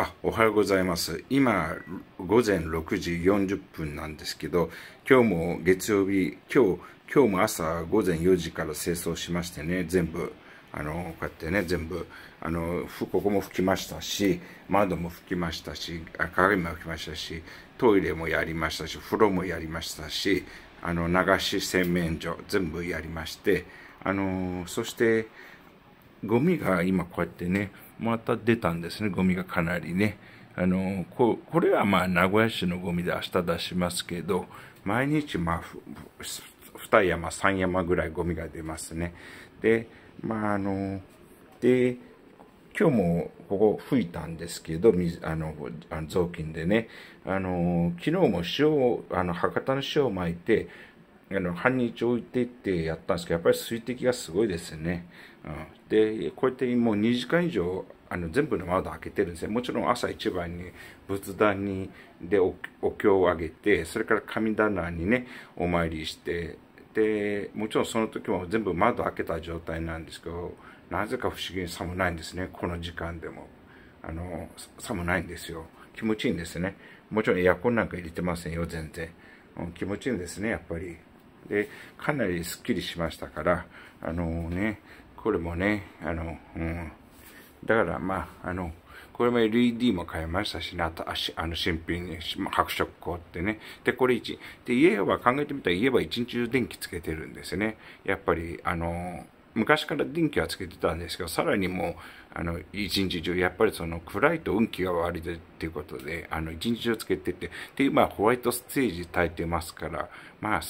あおはようございます今午前6時40分なんですけど今日も月曜日今日今日も朝午前4時から清掃しましてね全部あのこうやってね全部あのここも拭きましたし窓も拭きましたし鏡も拭きましたしトイレもやりましたし風呂もやりましたしあの流し洗面所全部やりましてあのそしてゴミが今こうやってねまた出たんですね、ゴミがかなりね。あのここれはまあ名古屋市のゴミで明日出しますけど、毎日まあ2山、3山ぐらいゴミが出ますね。で、まああの、で、今日もここ吹いたんですけど、水あの雑巾でね、あの昨日も塩をあの博多の塩をまいて、あの半日置いていってやったんですけど、やっぱり水滴がすごいですね。うん、で、こうやってもう2時間以上、あの全部の窓開けてるんですね。もちろん朝一番に仏壇にでお経をあげて、それから神棚にね、お参りして、で、もちろんその時も全部窓開けた状態なんですけど、なぜか不思議に寒ないんですね。この時間でも。あの、寒ないんですよ。気持ちいいんですね。もちろんエアコンなんか入れてませんよ、全然。うん、気持ちいいんですね、やっぱり。で、かなりスッキリしましたから、あのー、ね、これもね、あの、うん、だからまあ、あの、これも LED も買いましたしね、あと、あの新品白色光ってね。で、これ1、で、家は考えてみたら家は一日中電気つけてるんですね。やっぱり、あの、昔から電気はつけてたんですけど、さらにもう、あの、一日中、やっぱりその暗いと運気が悪いで、ということで、あの、一日中つけてて、で、あ、ホワイトステージ炊いてますから、まあ、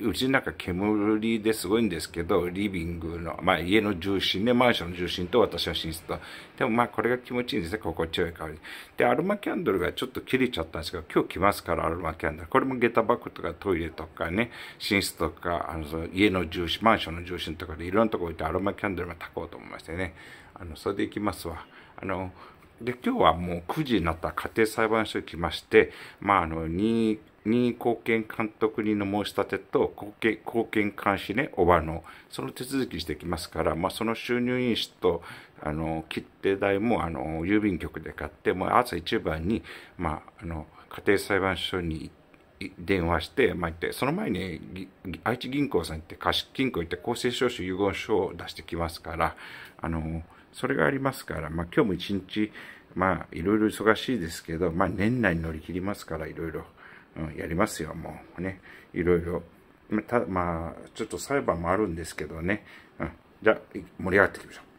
うちの中煙ですごいんですけど、リビングの、まあ、家の重心ね、マンションの重心と私の寝室と、でもまあ、これが気持ちいいんですね、心地よい香り。で、アロマキャンドルがちょっと切れちゃったんですけど、今日来ますから、アロマキャンドル。これも下駄箱とかトイレとかね、寝室とか、あの、その家の重心、マンションの重心とかでいろんなとこ置いてアロマキャンドルも炊こうと思いましてね、あの、それで行きますわ。あの、で、今日はもう9時になった家庭裁判所に来まして、まあ、あの、任意貢献監督人の申し立てと、貢献、貢献監視ね、おばの、その手続きしてきますから、まあ、その収入印紙と、あの、切手代も、あの、郵便局で買って、もう朝一番に、まあ、あの、家庭裁判所に電話して、まあ、行って、その前に、愛知銀行さん行って、貸金庫行行って、公正証書遺言書を出してきますから、あの、それがありますから、まあ、今日も一日、まあ、いろいろ忙しいですけど、まあ、年内に乗り切りますから、いろいろ、うん、やりますよ、もうね。いろいろ。まあ、ちょっと裁判もあるんですけどね。うん、じゃあ、盛り上がっていきましょう。